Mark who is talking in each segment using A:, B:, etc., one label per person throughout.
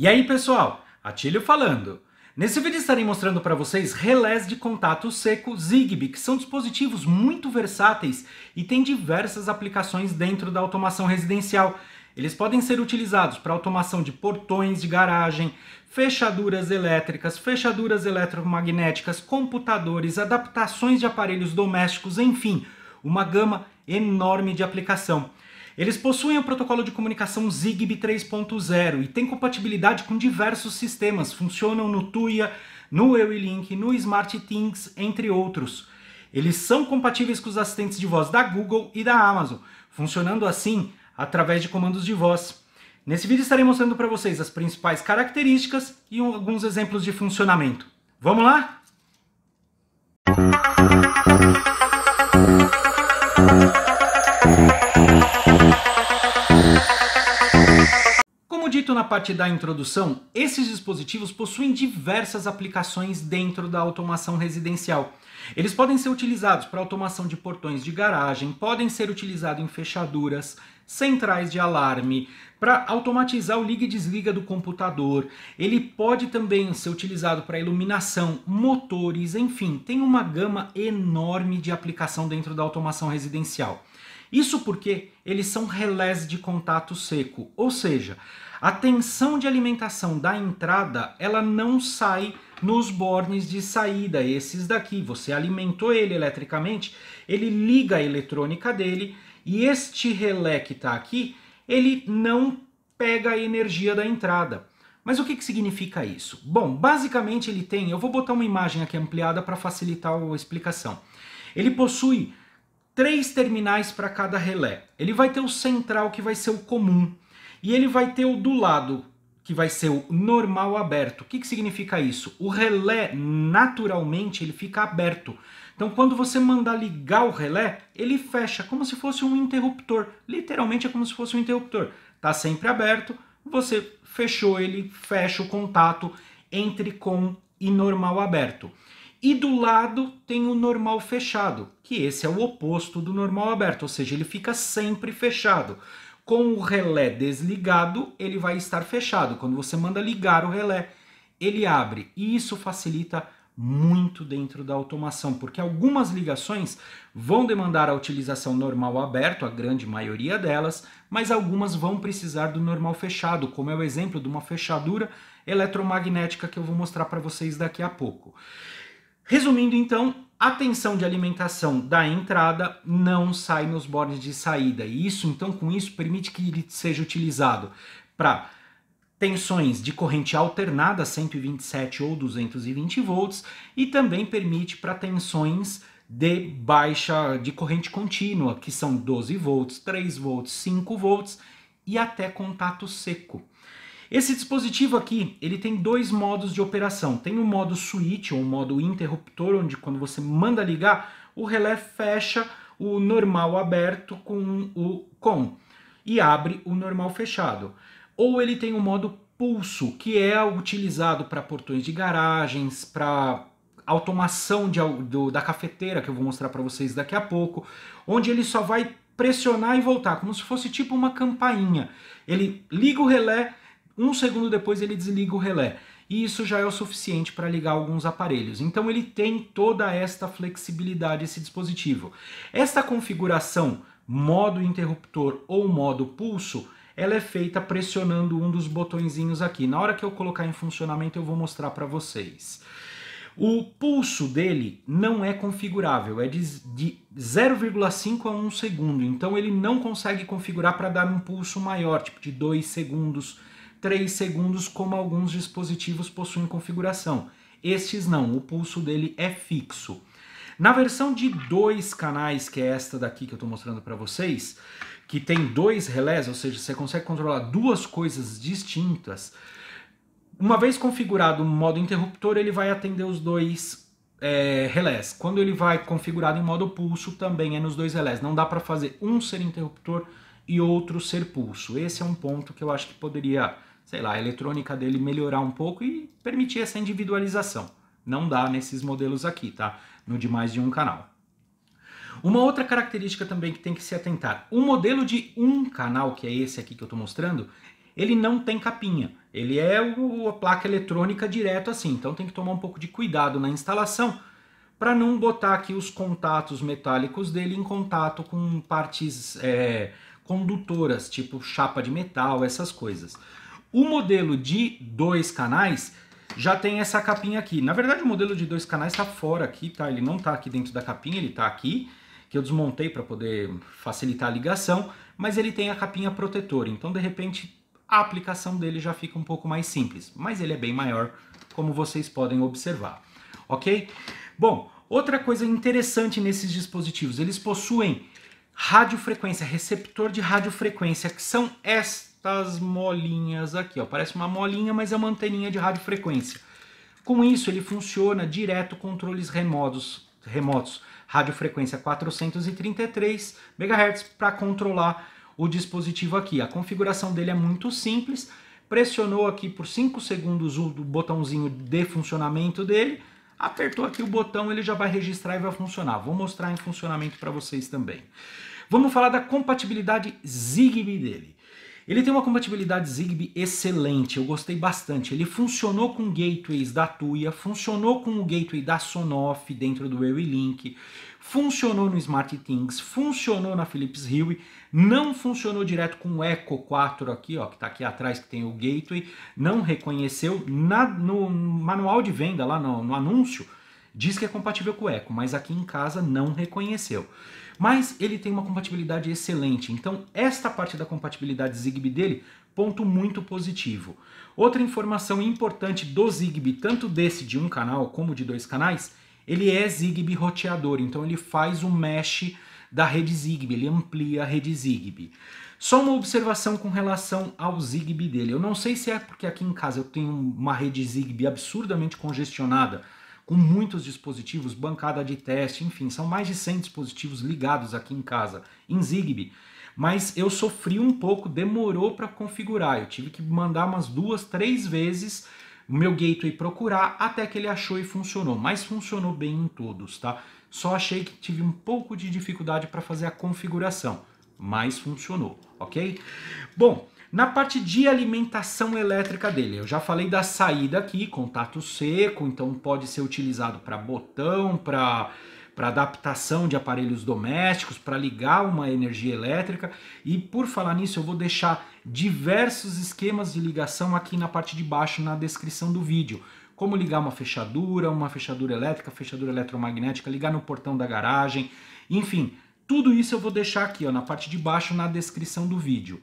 A: E aí pessoal, Atílio falando. Nesse vídeo estarei mostrando para vocês relés de contato seco Zigbee, que são dispositivos muito versáteis e têm diversas aplicações dentro da automação residencial. Eles podem ser utilizados para automação de portões de garagem, fechaduras elétricas, fechaduras eletromagnéticas, computadores, adaptações de aparelhos domésticos, enfim, uma gama enorme de aplicação. Eles possuem o um protocolo de comunicação ZigBee 3.0 e têm compatibilidade com diversos sistemas, funcionam no Tuya, no Eulink, no SmartThings, entre outros. Eles são compatíveis com os assistentes de voz da Google e da Amazon, funcionando assim através de comandos de voz. Nesse vídeo estarei mostrando para vocês as principais características e alguns exemplos de funcionamento. Vamos lá? dito na parte da introdução, esses dispositivos possuem diversas aplicações dentro da automação residencial. Eles podem ser utilizados para automação de portões de garagem, podem ser utilizados em fechaduras, centrais de alarme, para automatizar o liga e desliga do computador. Ele pode também ser utilizado para iluminação, motores, enfim, tem uma gama enorme de aplicação dentro da automação residencial. Isso porque eles são relés de contato seco, ou seja, a tensão de alimentação da entrada ela não sai nos bornes de saída, esses daqui. Você alimentou ele eletricamente, ele liga a eletrônica dele e este relé que está aqui, ele não pega a energia da entrada. Mas o que, que significa isso? Bom, basicamente ele tem, eu vou botar uma imagem aqui ampliada para facilitar a explicação. Ele possui três terminais para cada relé. Ele vai ter o central, que vai ser o comum, e ele vai ter o do lado, que vai ser o normal aberto. O que, que significa isso? O relé, naturalmente, ele fica aberto. Então, quando você mandar ligar o relé, ele fecha, como se fosse um interruptor. Literalmente é como se fosse um interruptor. Está sempre aberto, você fechou ele, fecha o contato entre com e normal aberto. E do lado tem o normal fechado, que esse é o oposto do normal aberto, ou seja, ele fica sempre fechado. Com o relé desligado, ele vai estar fechado. Quando você manda ligar o relé, ele abre. E isso facilita muito dentro da automação, porque algumas ligações vão demandar a utilização normal aberto, a grande maioria delas, mas algumas vão precisar do normal fechado, como é o exemplo de uma fechadura eletromagnética que eu vou mostrar para vocês daqui a pouco. Resumindo, então, a tensão de alimentação da entrada não sai nos bordes de saída. E isso, então, com isso, permite que ele seja utilizado para tensões de corrente alternada 127 ou 220 volts e também permite para tensões de baixa de corrente contínua, que são 12 volts, 3 volts, 5 volts e até contato seco. Esse dispositivo aqui, ele tem dois modos de operação. Tem o um modo switch, ou um modo interruptor, onde quando você manda ligar, o relé fecha o normal aberto com o com e abre o normal fechado. Ou ele tem o um modo pulso, que é utilizado para portões de garagens, para automação de, do, da cafeteira, que eu vou mostrar para vocês daqui a pouco, onde ele só vai pressionar e voltar, como se fosse tipo uma campainha. Ele liga o relé, um segundo depois ele desliga o relé. E isso já é o suficiente para ligar alguns aparelhos. Então ele tem toda esta flexibilidade esse dispositivo. Esta configuração modo interruptor ou modo pulso, ela é feita pressionando um dos botõezinhos aqui. Na hora que eu colocar em funcionamento eu vou mostrar para vocês. O pulso dele não é configurável, é de 0,5 a 1 segundo, então ele não consegue configurar para dar um pulso maior, tipo de 2 segundos, 3 segundos, como alguns dispositivos possuem configuração. Estes não, o pulso dele é fixo. Na versão de dois canais, que é esta daqui que eu estou mostrando para vocês, que tem dois relés, ou seja, você consegue controlar duas coisas distintas, uma vez configurado o modo interruptor, ele vai atender os dois é, relés. Quando ele vai configurado em modo pulso, também é nos dois relés. Não dá para fazer um ser interruptor e outro ser pulso. Esse é um ponto que eu acho que poderia sei lá, a eletrônica dele melhorar um pouco e permitir essa individualização. Não dá nesses modelos aqui, tá? No de mais de um canal. Uma outra característica também que tem que se atentar: o modelo de um canal, que é esse aqui que eu estou mostrando, ele não tem capinha. Ele é o, a placa eletrônica direto assim, então tem que tomar um pouco de cuidado na instalação para não botar aqui os contatos metálicos dele em contato com partes é, condutoras, tipo chapa de metal, essas coisas. O modelo de dois canais já tem essa capinha aqui. Na verdade, o modelo de dois canais está fora aqui, tá? Ele não está aqui dentro da capinha, ele está aqui, que eu desmontei para poder facilitar a ligação, mas ele tem a capinha protetora. Então, de repente, a aplicação dele já fica um pouco mais simples, mas ele é bem maior, como vocês podem observar. OK? Bom, outra coisa interessante nesses dispositivos, eles possuem radiofrequência, receptor de radiofrequência, que são estas molinhas aqui, ó. Parece uma molinha, mas é uma anteninha de radiofrequência. Com isso, ele funciona direto controles remotos, remotos radiofrequência 433 MHz para controlar o dispositivo aqui. A configuração dele é muito simples. Pressionou aqui por 5 segundos o botãozinho de funcionamento dele, apertou aqui o botão, ele já vai registrar e vai funcionar. Vou mostrar em funcionamento para vocês também. Vamos falar da compatibilidade Zigbee dele. Ele tem uma compatibilidade Zigbee excelente, eu gostei bastante. Ele funcionou com gateways da Tuya, funcionou com o gateway da Sonoff dentro do Link, funcionou no SmartThings, funcionou na Philips Hue, não funcionou direto com o Echo 4 aqui, ó, que está aqui atrás que tem o gateway, não reconheceu na, no manual de venda lá no, no anúncio, diz que é compatível com o Echo, mas aqui em casa não reconheceu. Mas ele tem uma compatibilidade excelente, então esta parte da compatibilidade Zigbee dele, ponto muito positivo. Outra informação importante do Zigbee, tanto desse de um canal como de dois canais, ele é Zigbee roteador, então ele faz o mesh da rede Zigbee, ele amplia a rede Zigbee. Só uma observação com relação ao Zigbee dele. Eu não sei se é porque aqui em casa eu tenho uma rede Zigbee absurdamente congestionada, com muitos dispositivos, bancada de teste, enfim, são mais de 100 dispositivos ligados aqui em casa, em Zigbee. Mas eu sofri um pouco, demorou para configurar. Eu tive que mandar umas duas, três vezes o meu gateway procurar até que ele achou e funcionou. Mas funcionou bem em todos, tá? Só achei que tive um pouco de dificuldade para fazer a configuração, mas funcionou, ok? Bom, na parte de alimentação elétrica dele, eu já falei da saída aqui, contato seco, então pode ser utilizado para botão, para para adaptação de aparelhos domésticos, para ligar uma energia elétrica. E por falar nisso, eu vou deixar diversos esquemas de ligação aqui na parte de baixo na descrição do vídeo. Como ligar uma fechadura, uma fechadura elétrica, fechadura eletromagnética, ligar no portão da garagem, enfim, tudo isso eu vou deixar aqui ó, na parte de baixo na descrição do vídeo.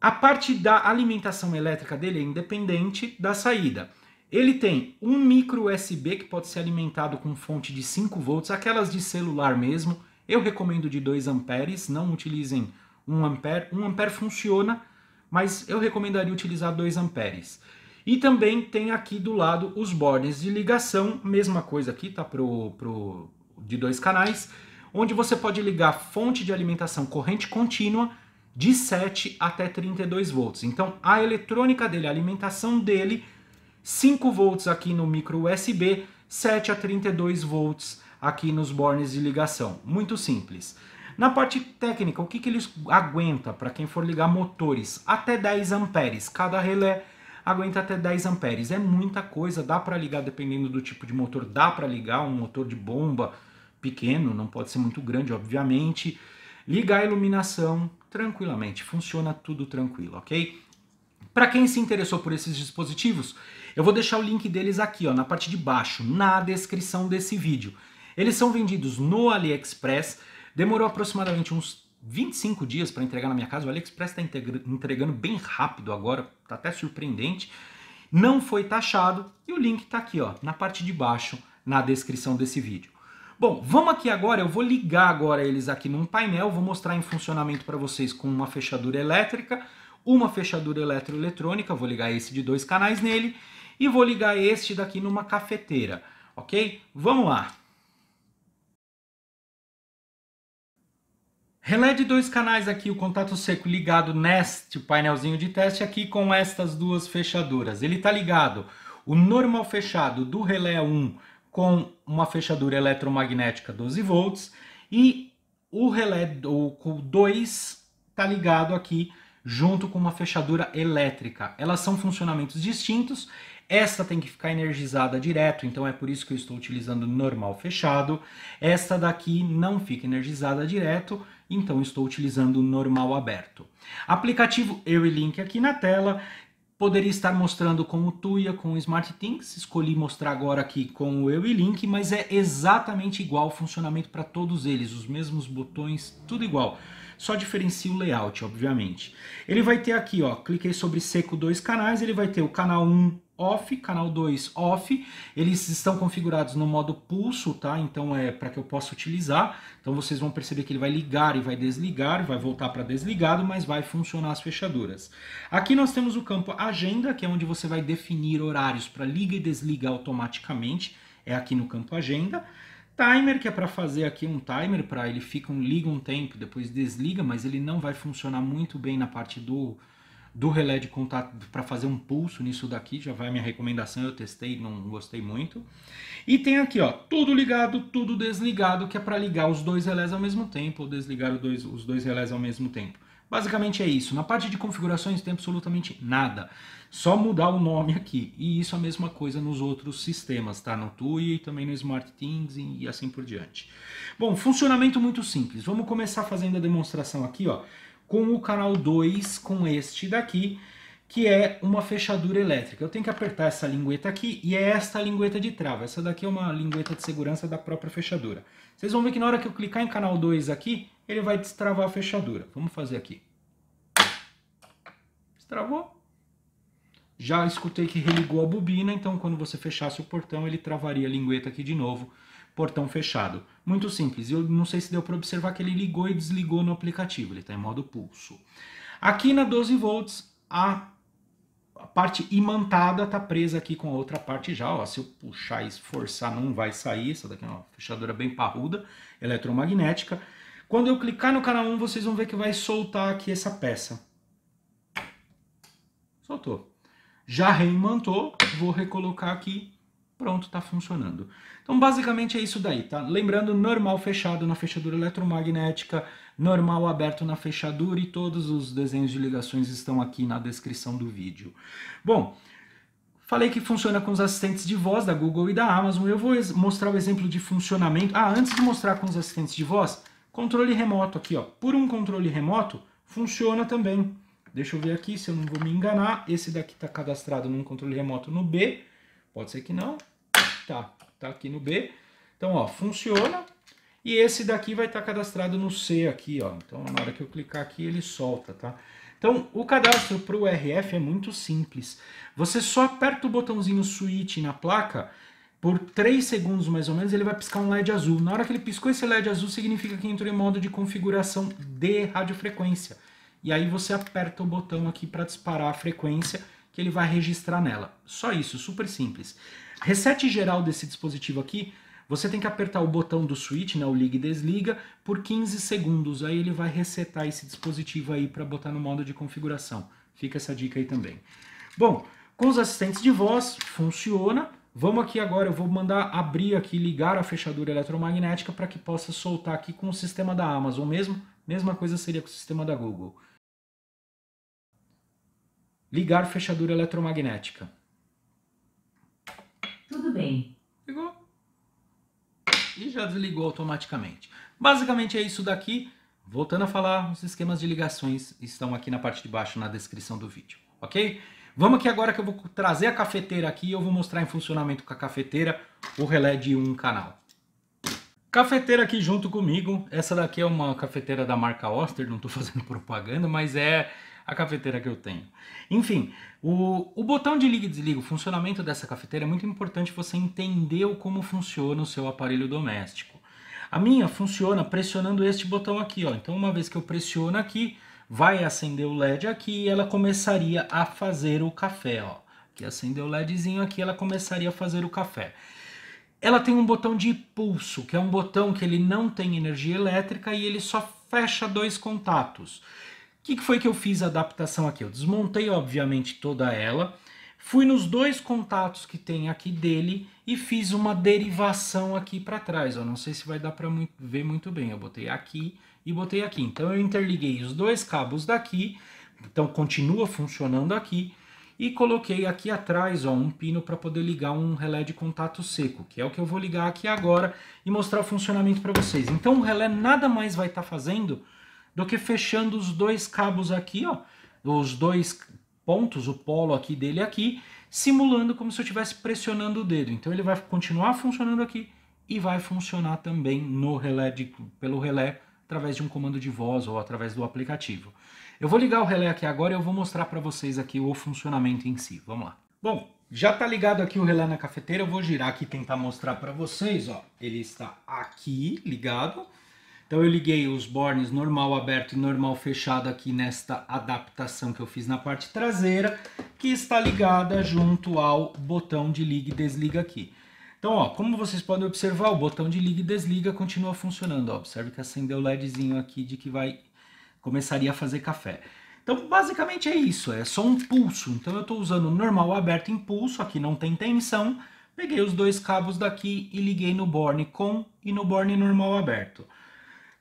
A: A parte da alimentação elétrica dele é independente da saída. Ele tem um micro USB que pode ser alimentado com fonte de 5 volts, aquelas de celular mesmo. Eu recomendo de 2 amperes, não utilizem 1 ampere. 1 ampere funciona, mas eu recomendaria utilizar 2 amperes. E também tem aqui do lado os bornes de ligação, mesma coisa aqui, tá pro, pro de dois canais, onde você pode ligar fonte de alimentação corrente contínua de 7 até 32 volts. Então a eletrônica dele, a alimentação dele, 5 volts aqui no micro USB, 7 a 32 volts aqui nos bornes de ligação. Muito simples. Na parte técnica, o que, que ele aguenta para quem for ligar motores? Até 10 amperes. Cada relé aguenta até 10 amperes. É muita coisa, dá para ligar dependendo do tipo de motor, dá para ligar um motor de bomba pequeno, não pode ser muito grande, obviamente. Ligar a iluminação, tranquilamente, funciona tudo tranquilo, ok? Para quem se interessou por esses dispositivos, eu vou deixar o link deles aqui, ó, na parte de baixo, na descrição desse vídeo. Eles são vendidos no AliExpress, demorou aproximadamente uns 25 dias para entregar na minha casa. O AliExpress está entregando bem rápido agora, tá até surpreendente. Não foi taxado e o link está aqui, ó, na parte de baixo, na descrição desse vídeo. Bom, vamos aqui agora, eu vou ligar agora eles aqui num painel, vou mostrar em funcionamento para vocês com uma fechadura elétrica, uma fechadura eletroeletrônica, vou ligar esse de dois canais nele e vou ligar este daqui numa cafeteira, ok? Vamos lá. Relé de dois canais aqui, o contato seco ligado neste painelzinho de teste aqui com estas duas fechaduras. Ele está ligado o normal fechado do relé 1 com uma fechadura eletromagnética 12 volts e o relé o 2 está ligado aqui junto com uma fechadura elétrica. Elas são funcionamentos distintos. Esta tem que ficar energizada direto, então é por isso que eu estou utilizando normal fechado. Esta daqui não fica energizada direto, então estou utilizando normal aberto. Aplicativo Eu e Link aqui na tela. Poderia estar mostrando com o Tuya, com o SmartThings, escolhi mostrar agora aqui com o Eu e Link, mas é exatamente igual o funcionamento para todos eles, os mesmos botões, tudo igual. Só diferencia o layout, obviamente. Ele vai ter aqui, ó, cliquei sobre seco dois canais, ele vai ter o canal 1 off, canal 2 off. Eles estão configurados no modo pulso, tá? Então é para que eu possa utilizar. Então vocês vão perceber que ele vai ligar e vai desligar, vai voltar para desligado, mas vai funcionar as fechaduras. Aqui nós temos o campo agenda, que é onde você vai definir horários para liga e desliga automaticamente. É aqui no campo agenda. Timer, que é para fazer aqui um timer, para ele fica um liga um tempo, depois desliga, mas ele não vai funcionar muito bem na parte do do relé de contato para fazer um pulso nisso daqui, já vai minha recomendação, eu testei, não gostei muito. E tem aqui, ó, tudo ligado, tudo desligado, que é para ligar os dois relés ao mesmo tempo, ou desligar os dois, os dois relés ao mesmo tempo. Basicamente é isso. Na parte de configurações tem absolutamente nada. Só mudar o nome aqui. E isso é a mesma coisa nos outros sistemas, tá? No TUI e também no SmartThings e assim por diante. Bom, funcionamento muito simples. Vamos começar fazendo a demonstração aqui, ó com o canal 2, com este daqui, que é uma fechadura elétrica. Eu tenho que apertar essa lingueta aqui e é esta lingueta de trava. Essa daqui é uma lingueta de segurança da própria fechadura. Vocês vão ver que na hora que eu clicar em canal 2 aqui, ele vai destravar a fechadura. Vamos fazer aqui. Destravou. Já escutei que religou a bobina, então quando você fechasse o portão, ele travaria a lingueta aqui de novo, portão fechado. Muito simples. Eu não sei se deu para observar que ele ligou e desligou no aplicativo. Ele está em modo pulso. Aqui na 12 volts, a parte imantada está presa aqui com a outra parte já. Ó. Se eu puxar e esforçar, não vai sair. Essa daqui é uma fechadura bem parruda, eletromagnética. Quando eu clicar no canal 1, vocês vão ver que vai soltar aqui essa peça. Soltou. Já reimantou, vou recolocar aqui Pronto, está funcionando. Então, basicamente é isso daí, tá? Lembrando, normal fechado na fechadura eletromagnética, normal aberto na fechadura e todos os desenhos de ligações estão aqui na descrição do vídeo. Bom, Falei que funciona com os assistentes de voz da Google e da Amazon. Eu vou mostrar o exemplo de funcionamento. Ah, antes de mostrar com os assistentes de voz, controle remoto aqui, ó. Por um controle remoto, funciona também. Deixa eu ver aqui se eu não vou me enganar. Esse daqui está cadastrado num controle remoto no B. Pode ser que não. Tá, tá aqui no B. Então, ó, funciona. E esse daqui vai estar tá cadastrado no C aqui, ó. Então, na hora que eu clicar aqui, ele solta, tá? Então, o cadastro para o RF é muito simples. Você só aperta o botãozinho switch na placa, por 3 segundos mais ou menos, ele vai piscar um LED azul. Na hora que ele piscou esse LED azul, significa que entrou em modo de configuração de radiofrequência. E aí você aperta o botão aqui para disparar a frequência que ele vai registrar nela. Só isso, super simples. Reset geral desse dispositivo aqui, você tem que apertar o botão do switch, né, o liga e desliga, por 15 segundos. Aí ele vai resetar esse dispositivo aí para botar no modo de configuração. Fica essa dica aí também. Bom, com os assistentes de voz funciona. Vamos aqui agora, eu vou mandar abrir aqui, ligar a fechadura eletromagnética para que possa soltar aqui com o sistema da Amazon mesmo. Mesma coisa seria com o sistema da Google. Ligar fechadura eletromagnética. Tudo bem. Ligou. E já desligou automaticamente. Basicamente é isso daqui. Voltando a falar, os esquemas de ligações estão aqui na parte de baixo na descrição do vídeo, ok? Vamos aqui agora que eu vou trazer a cafeteira aqui e eu vou mostrar em funcionamento com a cafeteira o relé de um canal. Cafeteira aqui junto comigo, essa daqui é uma cafeteira da marca Oster, não estou fazendo propaganda, mas é a cafeteira que eu tenho. Enfim, o, o botão de liga e desliga, o funcionamento dessa cafeteira é muito importante você entender como funciona o seu aparelho doméstico. A minha funciona pressionando este botão aqui, ó. Então, uma vez que eu pressiono aqui, vai acender o LED aqui e ela começaria a fazer o café, ó. Que acendeu o LEDzinho aqui, ela começaria a fazer o café. Ela tem um botão de pulso, que é um botão que ele não tem energia elétrica e ele só fecha dois contatos. O que, que foi que eu fiz a adaptação aqui? Eu desmontei, obviamente, toda ela. Fui nos dois contatos que tem aqui dele e fiz uma derivação aqui para trás. Eu não sei se vai dar para ver muito bem. Eu botei aqui e botei aqui. Então eu interliguei os dois cabos daqui, então continua funcionando aqui. E coloquei aqui atrás ó, um pino para poder ligar um relé de contato seco, que é o que eu vou ligar aqui agora e mostrar o funcionamento para vocês. Então o relé nada mais vai estar tá fazendo do que fechando os dois cabos aqui, ó, os dois pontos, o polo aqui dele aqui, simulando como se eu estivesse pressionando o dedo. Então ele vai continuar funcionando aqui e vai funcionar também no relé de, pelo relé através de um comando de voz ou através do aplicativo. Eu vou ligar o relé aqui agora e eu vou mostrar para vocês aqui o funcionamento em si. Vamos lá. Bom, já está ligado aqui o relé na cafeteira, eu vou girar aqui e tentar mostrar para vocês, ó. Ele está aqui ligado então eu liguei os bornes normal aberto e normal fechado aqui nesta adaptação que eu fiz na parte traseira, que está ligada junto ao botão de liga e desliga aqui. Então, ó, como vocês podem observar, o botão de liga e desliga continua funcionando. Ó, observe que acendeu o LEDzinho aqui de que vai começaria a fazer café. Então, basicamente é isso, é só um pulso. Então, eu estou usando normal aberto impulso, aqui não tem tensão. Peguei os dois cabos daqui e liguei no borne com e no borne normal aberto.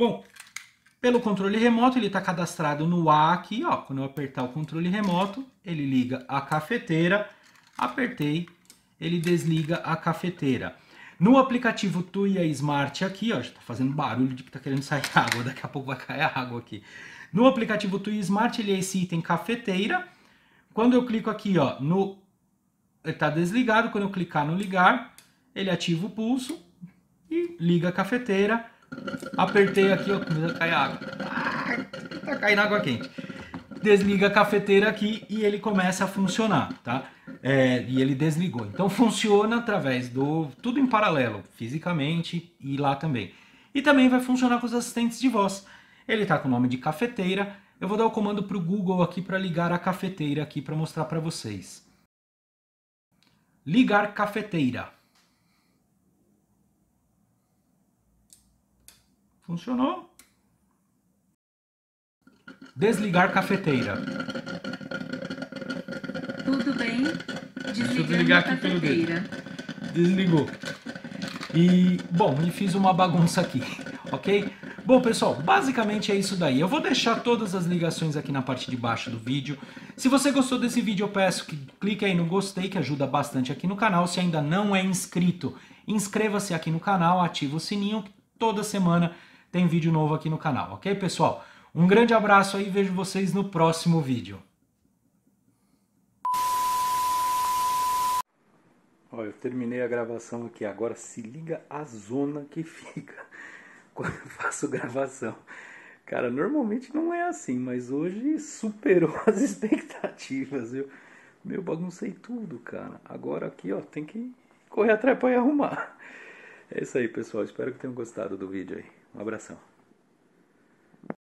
A: Bom, pelo controle remoto, ele está cadastrado no A aqui. Ó. Quando eu apertar o controle remoto, ele liga a cafeteira. Apertei, ele desliga a cafeteira. No aplicativo Tuya é Smart aqui, ó, já tá fazendo barulho de que tá querendo sair água, daqui a pouco vai cair água aqui. No aplicativo Tuya Smart, ele é esse item cafeteira. Quando eu clico aqui, ó, no ele tá desligado, quando eu clicar no ligar, ele ativa o pulso e liga a cafeteira. Apertei aqui, ó, começa a água. Ah, tá caindo água quente. Desliga a cafeteira aqui e ele começa a funcionar, tá? É, e ele desligou. Então funciona através do. tudo em paralelo, fisicamente e lá também. E também vai funcionar com os assistentes de voz. Ele está com o nome de cafeteira. Eu vou dar o comando para o Google aqui para ligar a cafeteira aqui para mostrar para vocês. Ligar cafeteira. Funcionou. Desligar cafeteira. Tudo bem. desligar aqui pelo dedo. Desligou. E, bom, me fiz uma bagunça aqui, ok? Bom, pessoal, basicamente é isso daí. Eu vou deixar todas as ligações aqui na parte de baixo do vídeo. Se você gostou desse vídeo, eu peço que clique aí no gostei, que ajuda bastante aqui no canal. Se ainda não é inscrito, inscreva-se aqui no canal, ative o sininho, que toda semana tem vídeo novo aqui no canal, ok, pessoal? Um grande abraço aí, vejo vocês no próximo vídeo. Olha, eu terminei a gravação aqui, agora se liga a zona que fica quando eu faço gravação. Cara, normalmente não é assim, mas hoje superou as expectativas, viu? Meu, baguncei tudo, cara. Agora aqui, ó, tem que correr atrás pra ir arrumar. É isso aí, pessoal. Espero que tenham gostado do vídeo aí. Um abração.